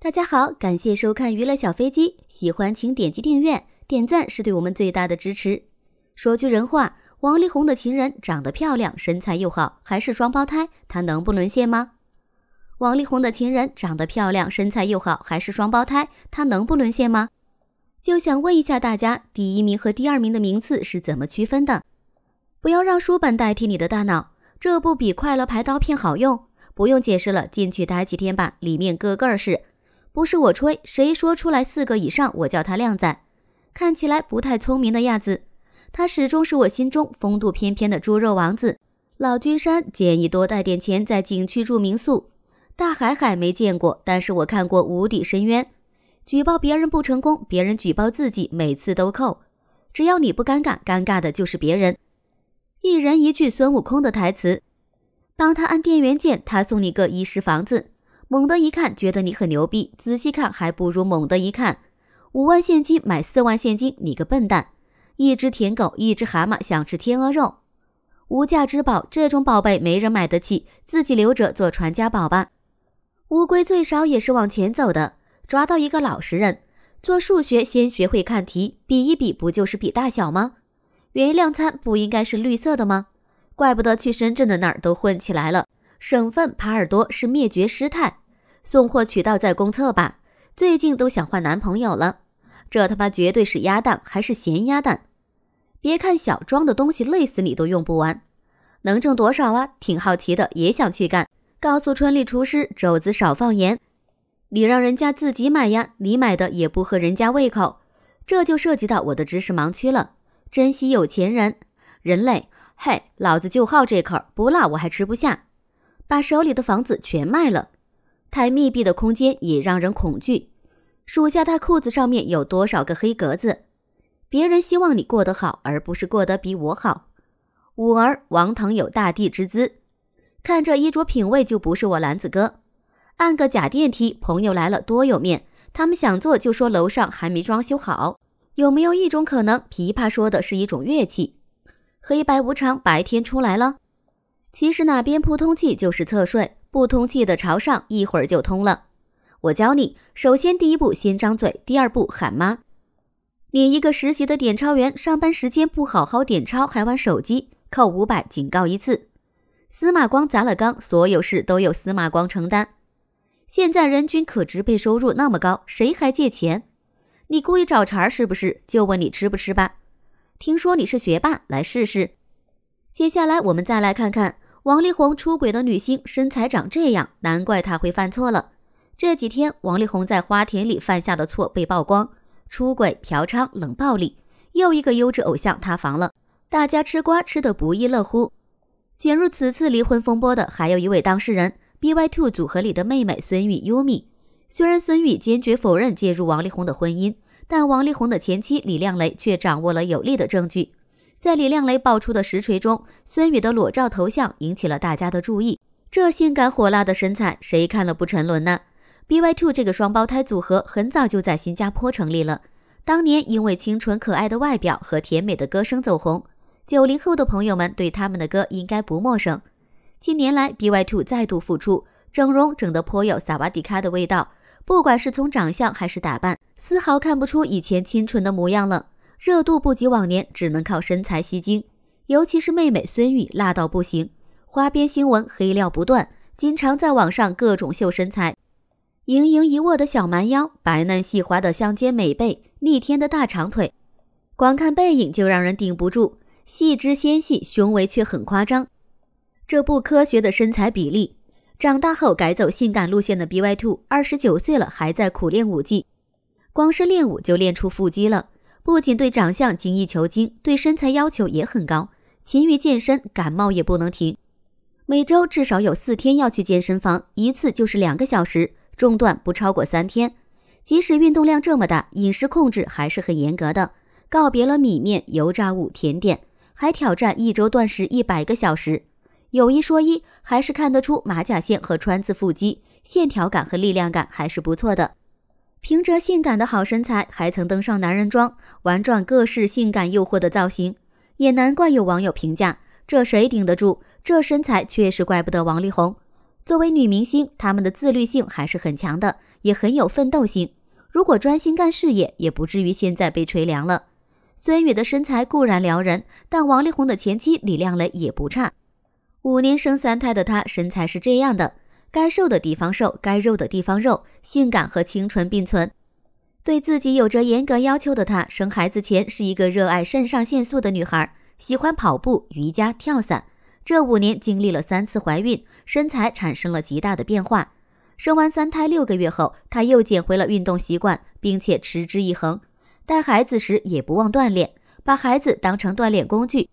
大家好，感谢收看娱乐小飞机，喜欢请点击订阅，点赞是对我们最大的支持。说句人话，王力宏的情人长得漂亮，身材又好，还是双胞胎，他能不沦陷吗？王力宏的情人长得漂亮，身材又好，还是双胞胎，他能不沦陷吗？就想问一下大家，第一名和第二名的名次是怎么区分的？不要让书本代替你的大脑，这不比快乐牌刀片好用？不用解释了，进去待几天吧，里面个个是。不是我吹，谁说出来四个以上，我叫他靓仔。看起来不太聪明的样子，他始终是我心中风度翩翩的猪肉王子。老君山建议多带点钱，在景区住民宿。大海海没见过，但是我看过无底深渊。举报别人不成功，别人举报自己每次都扣，只要你不尴尬，尴尬的就是别人。一人一句孙悟空的台词，帮他按电源键，他送你个衣食房子。猛的一看觉得你很牛逼，仔细看还不如猛的一看。五万现金买四万现金，你个笨蛋。一只舔狗，一只蛤蟆想吃天鹅肉。无价之宝，这种宝贝没人买得起，自己留着做传家宝吧。乌龟最少也是往前走的。抓到一个老实人，做数学先学会看题，比一比不就是比大小吗？原谅餐不应该是绿色的吗？怪不得去深圳的那儿都混起来了。省份耙耳朵是灭绝师太。送货渠道在公厕吧？最近都想换男朋友了。这他妈绝对是鸭蛋还是咸鸭蛋？别看小庄的东西累死你都用不完，能挣多少啊？挺好奇的，也想去干。告诉春丽厨师，肘子少放盐。你让人家自己买呀，你买的也不合人家胃口，这就涉及到我的知识盲区了。珍惜有钱人，人类，嘿，老子就好这口，不辣我还吃不下。把手里的房子全卖了，太密闭的空间也让人恐惧。数下他裤子上面有多少个黑格子。别人希望你过得好，而不是过得比我好。五儿，王腾有大帝之姿，看这衣着品味就不是我兰子哥。按个假电梯，朋友来了多有面。他们想坐就说楼上还没装修好。有没有一种可能，琵琶说的是一种乐器？黑白无常白天出来了。其实哪边不通气就是侧睡，不通气的朝上一会儿就通了。我教你，首先第一步先张嘴，第二步喊妈。你一个实习的点钞员，上班时间不好好点钞还玩手机，扣五百，警告一次。司马光砸了缸，所有事都由司马光承担。现在人均可支配收入那么高，谁还借钱？你故意找茬儿是不是？就问你吃不吃吧。听说你是学霸，来试试。接下来我们再来看看王力宏出轨的女星身材长这样，难怪他会犯错了。这几天王力宏在花田里犯下的错被曝光，出轨、嫖娼、冷暴力，又一个优质偶像塌房了，大家吃瓜吃得不亦乐乎。卷入此次离婚风波的还有一位当事人。B Y Two 组合里的妹妹孙羽 Umi，虽然孙宇坚决否认介入王力宏的婚姻，但王力宏的前妻李靓蕾却掌握了有力的证据。在李靓蕾爆出的实锤中，孙宇的裸照头像引起了大家的注意。这性感火辣的身材，谁看了不沉沦呢？B Y Two 这个双胞胎组合很早就在新加坡成立了，当年因为清纯可爱的外表和甜美的歌声走红，九零后的朋友们对他们的歌应该不陌生。近年来 b y Two 再度复出，整容整得颇有萨瓦迪卡的味道。不管是从长相还是打扮，丝毫看不出以前清纯的模样了。热度不及往年，只能靠身材吸睛。尤其是妹妹孙雨，辣到不行，花边新闻黑料不断，经常在网上各种秀身材。盈盈一握的小蛮腰，白嫩细滑的香肩美背，逆天的大长腿，光看背影就让人顶不住。细枝纤细，胸围却很夸张。这不科学的身材比例，长大后改走性感路线的 BY Two 二十九岁了，还在苦练舞技，光是练舞就练出腹肌了。不仅对长相精益求精，对身材要求也很高，勤于健身，感冒也不能停。每周至少有四天要去健身房，一次就是两个小时，中断不超过三天。即使运动量这么大，饮食控制还是很严格的，告别了米面、油炸物、甜点，还挑战一周断食一百个小时。有一说一，还是看得出马甲线和穿刺腹肌，线条感和力量感还是不错的。凭着性感的好身材，还曾登上《男人装》，玩转各式性感诱惑的造型，也难怪有网友评价：这谁顶得住？这身材确实怪不得王力宏。作为女明星，她们的自律性还是很强的，也很有奋斗心。如果专心干事业，也不至于现在被吹凉了。孙宇的身材固然撩人，但王力宏的前妻李靓蕾也不差。五年生三胎的她，身材是这样的：该瘦的地方瘦，该肉的地方肉，性感和清纯并存。对自己有着严格要求的她，生孩子前是一个热爱肾上腺素的女孩，喜欢跑步、瑜伽、跳伞。这五年经历了三次怀孕，身材产生了极大的变化。生完三胎六个月后，她又捡回了运动习惯，并且持之以恒。带孩子时也不忘锻炼，把孩子当成锻炼工具。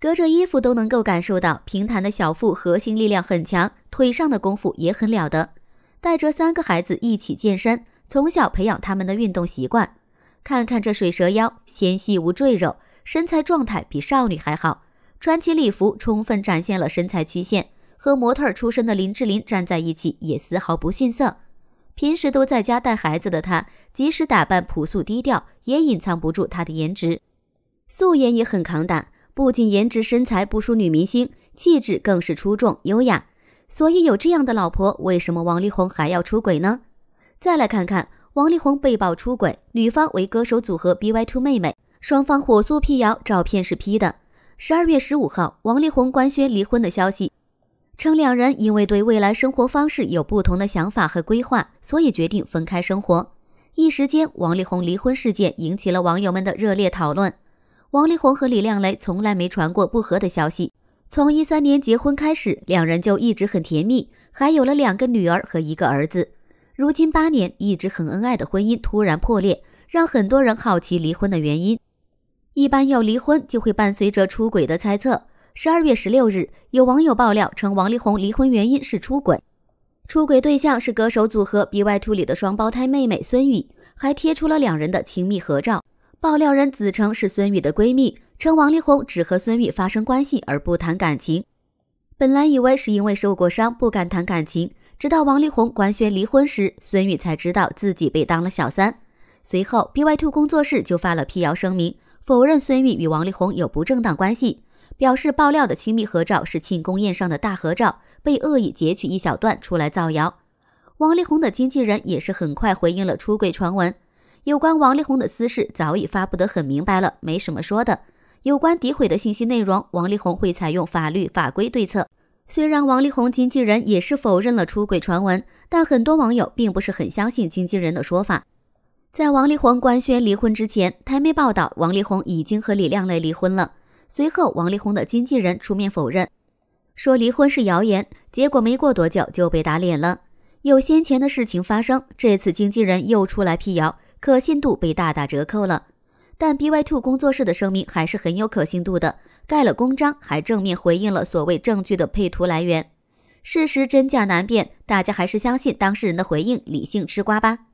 隔着衣服都能够感受到平坦的小腹核心力量很强，腿上的功夫也很了得。带着三个孩子一起健身，从小培养他们的运动习惯。看看这水蛇腰，纤细无赘肉，身材状态比少女还好。穿起礼服，充分展现了身材曲线，和模特出身的林志玲站在一起也丝毫不逊色。平时都在家带孩子的她，即使打扮朴素低调，也隐藏不住她的颜值，素颜也很扛打。不仅颜值身材不输女明星，气质更是出众优雅，所以有这样的老婆，为什么王力宏还要出轨呢？再来看看王力宏被曝出轨，女方为歌手组合 BY Two 妹妹，双方火速辟谣，照片是 P 的。十二月十五号，王力宏官宣离婚的消息，称两人因为对未来生活方式有不同的想法和规划，所以决定分开生活。一时间，王力宏离婚事件引起了网友们的热烈讨论。王力宏和李靓蕾从来没传过不和的消息。从一三年结婚开始，两人就一直很甜蜜，还有了两个女儿和一个儿子。如今八年一直很恩爱的婚姻突然破裂，让很多人好奇离婚的原因。一般要离婚就会伴随着出轨的猜测。十二月十六日，有网友爆料称王力宏离婚原因是出轨，出轨对象是歌手组合 B Y T 里的双胞胎妹妹孙雨，还贴出了两人的亲密合照。爆料人自称是孙宇的闺蜜，称王力宏只和孙宇发生关系而不谈感情。本来以为是因为受过伤不敢谈感情，直到王力宏官宣离婚时，孙宇才知道自己被当了小三。随后，BY Two 工作室就发了辟谣声明，否认孙宇与王力宏有不正当关系，表示爆料的亲密合照是庆功宴上的大合照，被恶意截取一小段出来造谣。王力宏的经纪人也是很快回应了出轨传闻。有关王力宏的私事早已发布得很明白了，没什么说的。有关诋毁的信息内容，王力宏会采用法律法规对策。虽然王力宏经纪人也是否认了出轨传闻，但很多网友并不是很相信经纪人的说法。在王力宏官宣离婚之前，台媒报道王力宏已经和李靓蕾离婚了。随后，王力宏的经纪人出面否认，说离婚是谣言。结果没过多久就被打脸了。有先前的事情发生，这次经纪人又出来辟谣。可信度被大打折扣了，但 BY Two 工作室的声明还是很有可信度的，盖了公章，还正面回应了所谓证据的配图来源。事实真假难辨，大家还是相信当事人的回应，理性吃瓜吧。